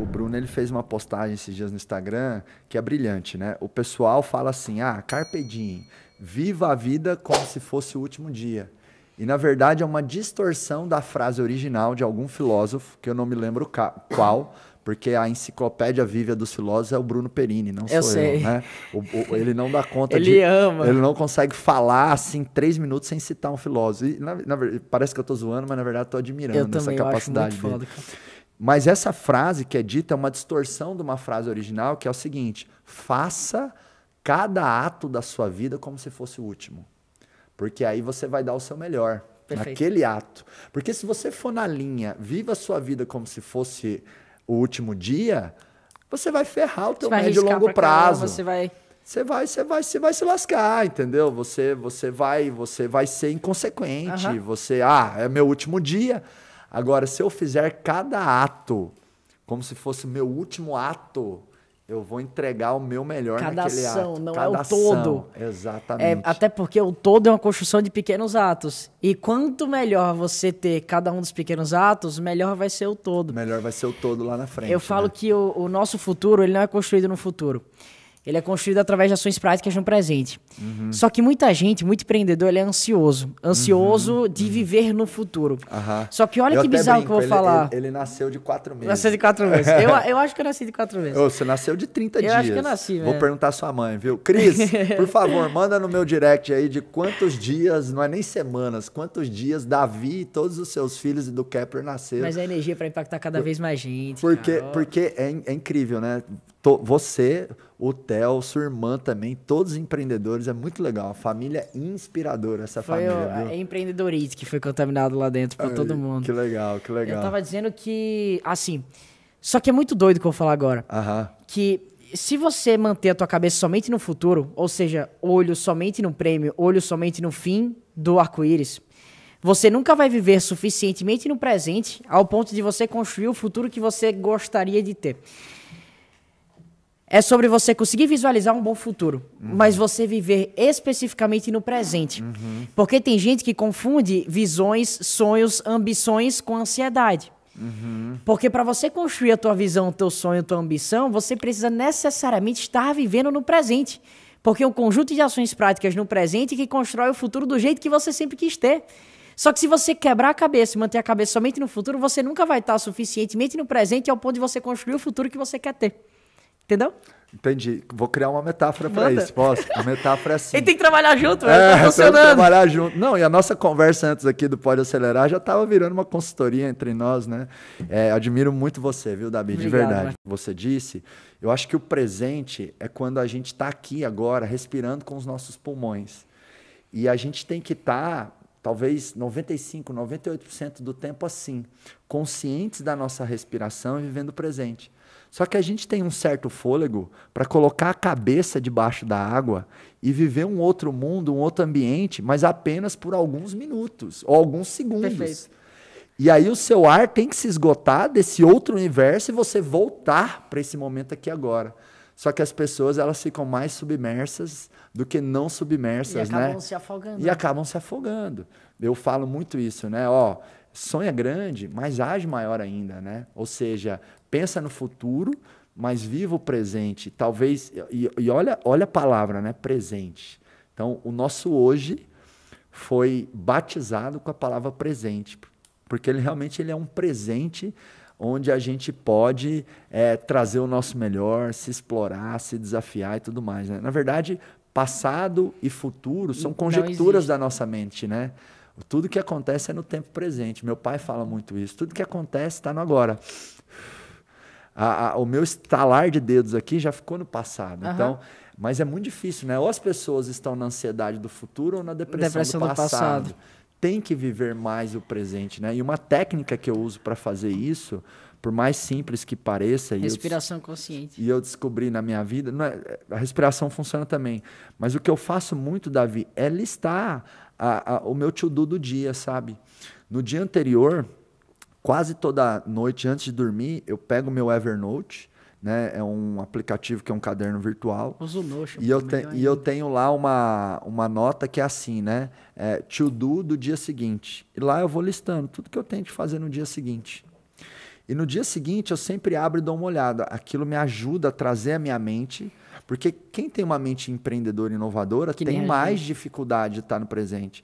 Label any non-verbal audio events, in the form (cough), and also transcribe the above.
o Bruno ele fez uma postagem esses dias no Instagram que é brilhante, né? O pessoal fala assim: "Ah, carpe diem, viva a vida como se fosse o último dia". E na verdade é uma distorção da frase original de algum filósofo, que eu não me lembro qual, porque a enciclopédia viva dos filósofos é o Bruno Perini, não eu sou sei. eu. Né? O, o, ele não dá conta ele de. Ele ama. Ele não consegue falar assim três minutos sem citar um filósofo. E, na, na, parece que eu estou zoando, mas na verdade estou admirando eu essa também, capacidade eu acho muito dele. Foda. Mas essa frase que é dita é uma distorção de uma frase original, que é o seguinte: faça cada ato da sua vida como se fosse o último. Porque aí você vai dar o seu melhor Perfeito. naquele ato. Porque se você for na linha, viva a sua vida como se fosse o último dia, você vai ferrar o teu vai médio e longo pra prazo. você vai você vai, você vai, você vai se lascar, entendeu? Você, você vai, você vai ser inconsequente. Uhum. Você, ah, é meu último dia. Agora, se eu fizer cada ato como se fosse meu último ato, eu vou entregar o meu melhor Cada naquele ação, ato. Não é Cada é o ação. todo. Exatamente. É, até porque o todo é uma construção de pequenos atos. E quanto melhor você ter cada um dos pequenos atos, melhor vai ser o todo. Melhor vai ser o todo lá na frente. Eu falo né? que o, o nosso futuro ele não é construído no futuro. Ele é construído através de ações práticas no presente. Uhum. Só que muita gente, muito empreendedor, ele é ansioso. Ansioso uhum. de uhum. viver no futuro. Só que olha eu que bizarro brinco, que eu vou ele, falar. Ele, ele, nasceu de quatro meses. Nasceu de quatro meses. (laughs) eu, eu acho que eu nasci de quatro meses. Ô, você nasceu de 30 eu dias. Eu acho que eu nasci, velho. Vou mesmo. perguntar à sua mãe, viu? Cris, (laughs) por favor, manda no meu direct aí de quantos dias, não é nem semanas, quantos dias Davi e todos os seus filhos e do Kepler nasceram. Mas a é energia para impactar cada por, vez mais gente. Porque, porque é, é incrível, né? Tô, você, o Té Isabel, sua irmã também, todos empreendedores, é muito legal. família é inspiradora essa foi família. O, é empreendedorismo que foi contaminado lá dentro por todo mundo. Que legal, que legal. Eu tava dizendo que, assim, só que é muito doido o que eu vou falar agora. Aham. Que se você manter a tua cabeça somente no futuro, ou seja, olho somente no prêmio, olho somente no fim do arco-íris, você nunca vai viver suficientemente no presente ao ponto de você construir o futuro que você gostaria de ter é sobre você conseguir visualizar um bom futuro, uhum. mas você viver especificamente no presente. Uhum. Porque tem gente que confunde visões, sonhos, ambições com ansiedade. Uhum. Porque para você construir a tua visão, o teu sonho, a tua ambição, você precisa necessariamente estar vivendo no presente. Porque é um conjunto de ações práticas no presente que constrói o futuro do jeito que você sempre quis ter. Só que se você quebrar a cabeça e manter a cabeça somente no futuro, você nunca vai estar suficientemente no presente ao ponto de você construir o futuro que você quer ter. Entendeu? Entendi. Vou criar uma metáfora para isso. Posso? A metáfora é assim. E tem que trabalhar junto, é, é tá (laughs) funcionando. trabalhar junto. Não, e a nossa conversa antes aqui do Pode Acelerar já estava virando uma consultoria entre nós, né? É, admiro muito você, viu, David? de verdade. Mano. Você disse. Eu acho que o presente é quando a gente está aqui agora, respirando com os nossos pulmões. E a gente tem que estar tá talvez 95, 98% do tempo assim, conscientes da nossa respiração e vivendo o presente. Só que a gente tem um certo fôlego para colocar a cabeça debaixo da água e viver um outro mundo, um outro ambiente, mas apenas por alguns minutos ou alguns segundos. Perfeito. E aí o seu ar tem que se esgotar desse outro universo e você voltar para esse momento aqui agora. Só que as pessoas elas ficam mais submersas do que não submersas, e né? E acabam se afogando. E né? acabam se afogando. Eu falo muito isso, né? Ó, sonha é grande, mas age maior ainda, né? Ou seja, pensa no futuro, mas viva o presente. Talvez e, e olha, olha a palavra, né? Presente. Então, o nosso hoje foi batizado com a palavra presente, porque ele realmente ele é um presente onde a gente pode é, trazer o nosso melhor, se explorar, se desafiar e tudo mais. Né? Na verdade, passado e futuro são conjecturas da nossa mente, né? Tudo que acontece é no tempo presente. Meu pai fala muito isso. Tudo que acontece está no agora. A, a, o meu estalar de dedos aqui já ficou no passado. Uhum. Então, mas é muito difícil, né? Ou as pessoas estão na ansiedade do futuro ou na depressão, depressão do, passado. do, passado tem que viver mais o presente, né? E uma técnica que eu uso para fazer isso, por mais simples que pareça, respiração e eu, consciente. E eu descobri na minha vida, é, a respiração funciona também. Mas o que eu faço muito, Davi, é listar a, a, o meu to-do do dia, sabe? No dia anterior, quase toda noite antes de dormir, eu pego meu Evernote né? É um aplicativo que é um caderno virtual. Uso Notion. E eu, te, e eu tenho lá uma, uma nota que é assim, né? É, to do do dia seguinte. E lá eu vou listando tudo que eu tenho que fazer no dia seguinte. E no dia seguinte eu sempre abro e dou uma olhada. Aquilo me ajuda a trazer a minha mente, porque quem tem uma mente empreendedora e inovadora que tem mais gente. dificuldade de estar no presente.